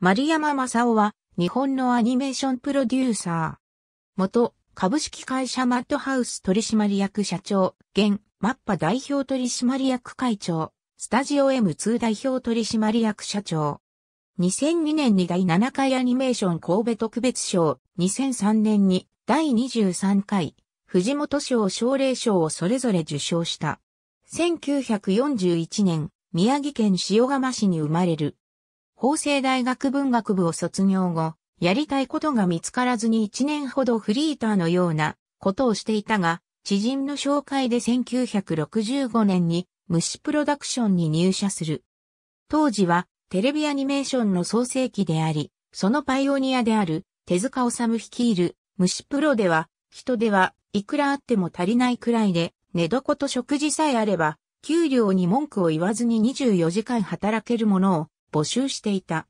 丸山正夫は、日本のアニメーションプロデューサー。元、株式会社マッドハウス取締役社長、現、マッパ代表取締役会長、スタジオ M2 代表取締役社長。2002年に第7回アニメーション神戸特別賞、2003年に第23回、藤本賞奨励賞をそれぞれ受賞した。1941年、宮城県塩釜市に生まれる。法政大学文学部を卒業後、やりたいことが見つからずに1年ほどフリーターのようなことをしていたが、知人の紹介で1965年に虫プロダクションに入社する。当時はテレビアニメーションの創世期であり、そのパイオニアである手塚治虫率いる虫プロでは、人ではいくらあっても足りないくらいで、寝床と食事さえあれば、給料に文句を言わずに24時間働けるものを募集していた。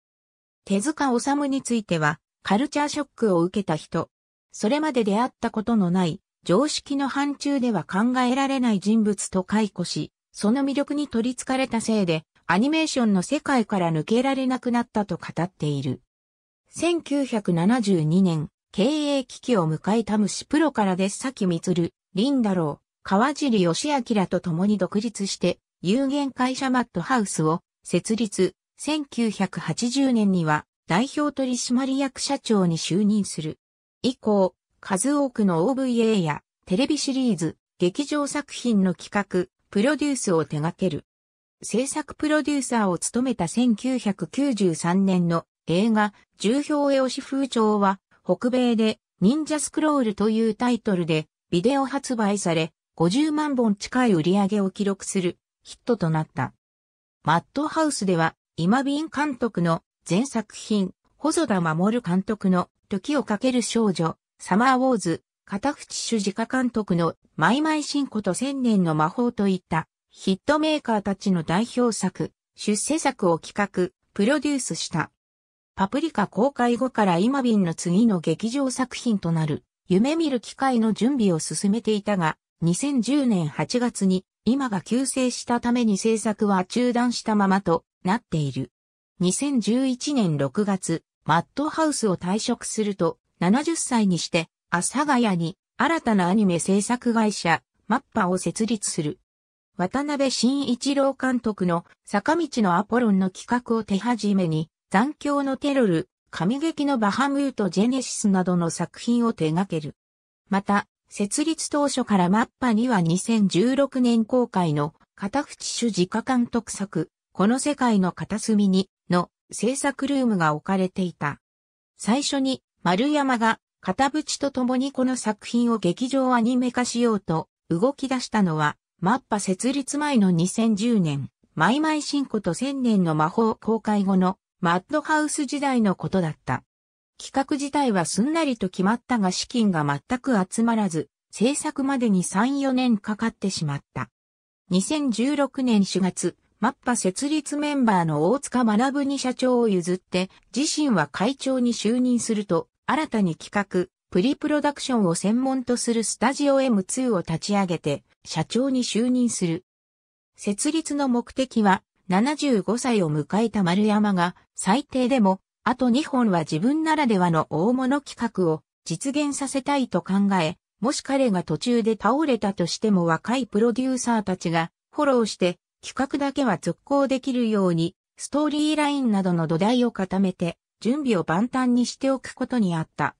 手塚治虫については、カルチャーショックを受けた人。それまで出会ったことのない、常識の範疇では考えられない人物と解雇し、その魅力に取り憑かれたせいで、アニメーションの世界から抜けられなくなったと語っている。1972年、経営危機を迎えた虫プロからでる、先んだろう。川尻義明と共に独立して、有限会社マットハウスを設立、1980年には代表取締役社長に就任する。以降、数多くの OVA やテレビシリーズ、劇場作品の企画、プロデュースを手掛ける。制作プロデューサーを務めた1993年の映画、重表絵押し風潮は、北米で忍者スクロールというタイトルでビデオ発売され、50万本近い売り上げを記録するヒットとなった。マッドハウスでは今瓶監督の前作品、細田守監督の時をかける少女、サマーウォーズ、片淵主治家監督のマイマイ新子と千年の魔法といったヒットメーカーたちの代表作、出世作を企画、プロデュースした。パプリカ公開後から今瓶の次の劇場作品となる、夢見る機会の準備を進めていたが、2010年8月に今が急成したために制作は中断したままとなっている。2011年6月、マットハウスを退職すると、70歳にして、阿佐ヶ谷に新たなアニメ制作会社、マッパを設立する。渡辺慎一郎監督の坂道のアポロンの企画を手始めに、残響のテロル、神劇のバハムートジェネシスなどの作品を手掛ける。また、設立当初からマッパには2016年公開の片淵主自家監督作、この世界の片隅に、の制作ルームが置かれていた。最初に、丸山が、片淵と共にこの作品を劇場アニメ化しようと、動き出したのは、マッパ設立前の2010年、マイマイシンコと千年の魔法公開後の、マッドハウス時代のことだった。企画自体はすんなりと決まったが資金が全く集まらず、制作までに3、4年かかってしまった。2016年4月、マッパ設立メンバーの大塚学に社長を譲って、自身は会長に就任すると、新たに企画、プリプロダクションを専門とするスタジオ M2 を立ち上げて、社長に就任する。設立の目的は、75歳を迎えた丸山が、最低でも、あと2本は自分ならではの大物企画を実現させたいと考え、もし彼が途中で倒れたとしても若いプロデューサーたちがフォローして企画だけは続行できるように、ストーリーラインなどの土台を固めて、準備を万端にしておくことにあった。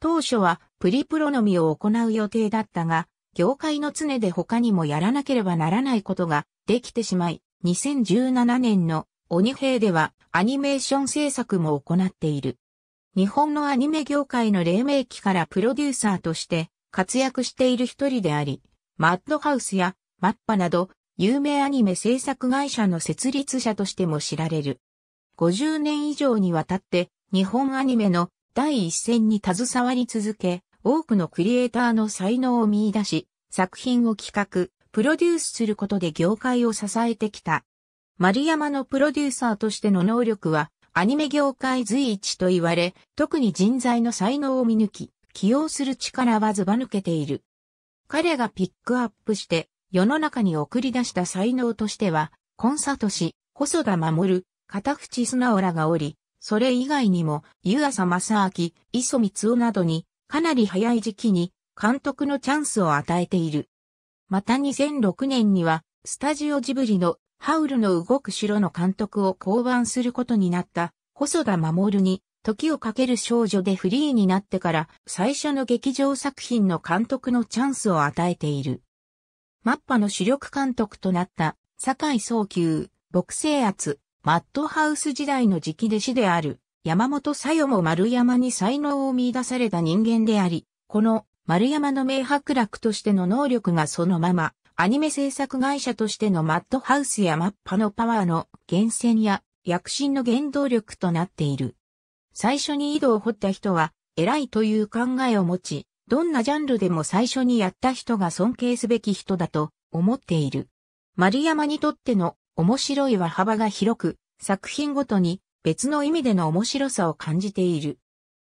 当初はプリプロのみを行う予定だったが、業界の常で他にもやらなければならないことができてしまい、2017年の鬼兵ではアニメーション制作も行っている。日本のアニメ業界の黎明期からプロデューサーとして活躍している一人であり、マッドハウスやマッパなど有名アニメ制作会社の設立者としても知られる。50年以上にわたって日本アニメの第一線に携わり続け、多くのクリエイターの才能を見出し、作品を企画、プロデュースすることで業界を支えてきた。丸山のプロデューサーとしての能力は、アニメ業界随一と言われ、特に人材の才能を見抜き、起用する力はずば抜けている。彼がピックアップして、世の中に送り出した才能としては、コンサトシ、細田守、片淵素直らがおり、それ以外にも、湯浅正明、磯光夫などに、かなり早い時期に、監督のチャンスを与えている。また2006年には、スタジオジブリの、ハウルの動く城の監督を降板することになった、細田守に、時をかける少女でフリーになってから、最初の劇場作品の監督のチャンスを与えている。マッパの主力監督となった、酒井宗久、朴星圧、マッドハウス時代の直弟子である、山本小夜も丸山に才能を見出された人間であり、この丸山の名白楽としての能力がそのまま、アニメ制作会社としてのマッドハウスやマッパのパワーの源泉や躍進の原動力となっている。最初に井戸を掘った人は偉いという考えを持ち、どんなジャンルでも最初にやった人が尊敬すべき人だと思っている。丸山にとっての面白いは幅が広く、作品ごとに別の意味での面白さを感じている。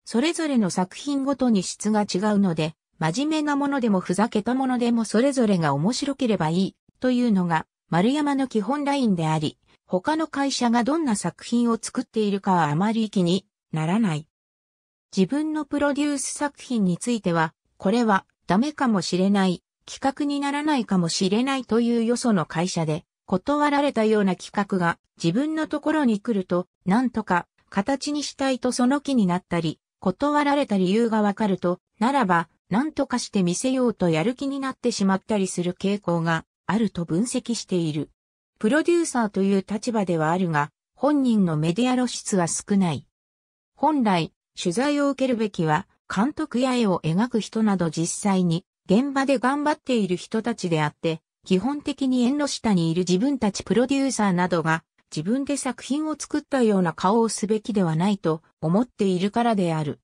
それぞれの作品ごとに質が違うので、真面目なものでもふざけたものでもそれぞれが面白ければいいというのが丸山の基本ラインであり、他の会社がどんな作品を作っているかはあまり気にならない。自分のプロデュース作品については、これはダメかもしれない、企画にならないかもしれないというよその会社で、断られたような企画が自分のところに来ると、なんとか形にしたいとその気になったり、断られた理由がわかると、ならば、なんとかして見せようとやる気になってしまったりする傾向があると分析している。プロデューサーという立場ではあるが、本人のメディア露出は少ない。本来、取材を受けるべきは、監督や絵を描く人など実際に現場で頑張っている人たちであって、基本的に縁の下にいる自分たちプロデューサーなどが自分で作品を作ったような顔をすべきではないと思っているからである。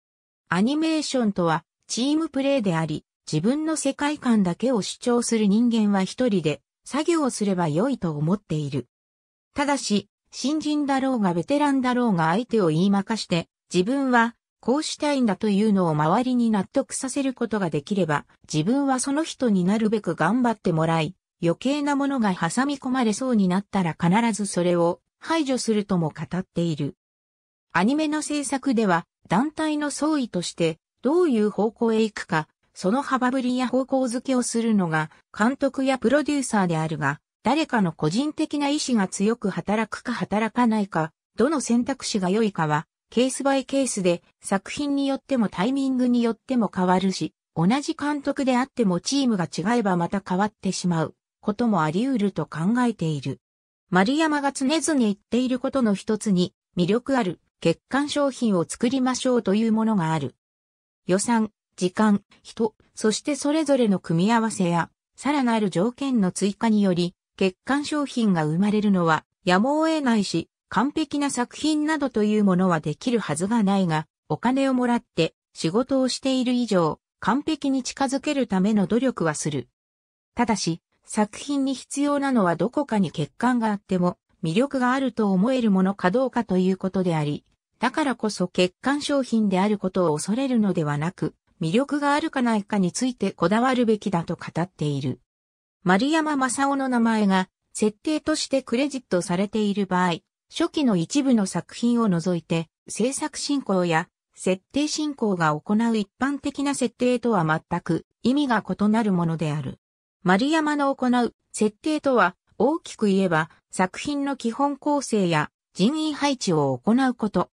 アニメーションとはチームプレイであり、自分の世界観だけを主張する人間は一人で作業をすれば良いと思っている。ただし、新人だろうがベテランだろうが相手を言いまかして、自分はこうしたいんだというのを周りに納得させることができれば、自分はその人になるべく頑張ってもらい、余計なものが挟み込まれそうになったら必ずそれを排除するとも語っている。アニメの制作では、団体の総意として、どういう方向へ行くか、その幅振りや方向づけをするのが監督やプロデューサーであるが、誰かの個人的な意志が強く働くか働かないか、どの選択肢が良いかはケースバイケースで作品によってもタイミングによっても変わるし、同じ監督であってもチームが違えばまた変わってしまうこともあり得ると考えている。丸山が常々言っていることの一つに、魅力ある欠陥商品を作りましょうというものがある。予算、時間、人、そしてそれぞれの組み合わせや、さらなる条件の追加により、欠陥商品が生まれるのはやむを得ないし、完璧な作品などというものはできるはずがないが、お金をもらって仕事をしている以上、完璧に近づけるための努力はする。ただし、作品に必要なのはどこかに欠陥があっても、魅力があると思えるものかどうかということであり、だからこそ欠陥商品であることを恐れるのではなく、魅力があるかないかについてこだわるべきだと語っている。丸山正夫の名前が設定としてクレジットされている場合、初期の一部の作品を除いて、制作進行や設定進行が行う一般的な設定とは全く意味が異なるものである。丸山の行う設定とは大きく言えば作品の基本構成や人員配置を行うこと。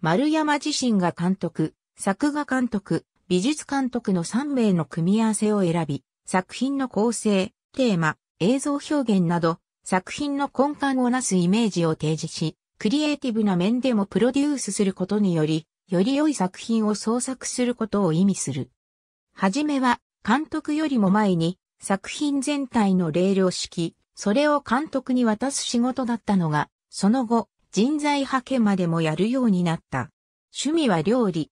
丸山自身が監督、作画監督、美術監督の3名の組み合わせを選び、作品の構成、テーマ、映像表現など作品の根幹をなすイメージを提示し、クリエイティブな面でもプロデュースすることにより、より良い作品を創作することを意味する。はじめは、監督よりも前に、作品全体の霊量式、それを監督に渡す仕事だったのが、その後、人材派遣までもやるようになった。趣味は料理。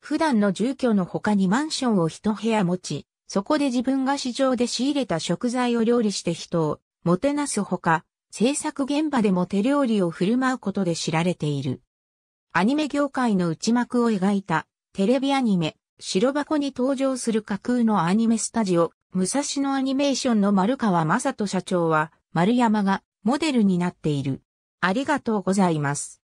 普段の住居の他にマンションを一部屋持ち、そこで自分が市場で仕入れた食材を料理して人をもてなすほか、制作現場でも手料理を振る舞うことで知られている。アニメ業界の内幕を描いたテレビアニメ、白箱に登場する架空のアニメスタジオ、武蔵野アニメーションの丸川正人社長は、丸山がモデルになっている。ありがとうございます。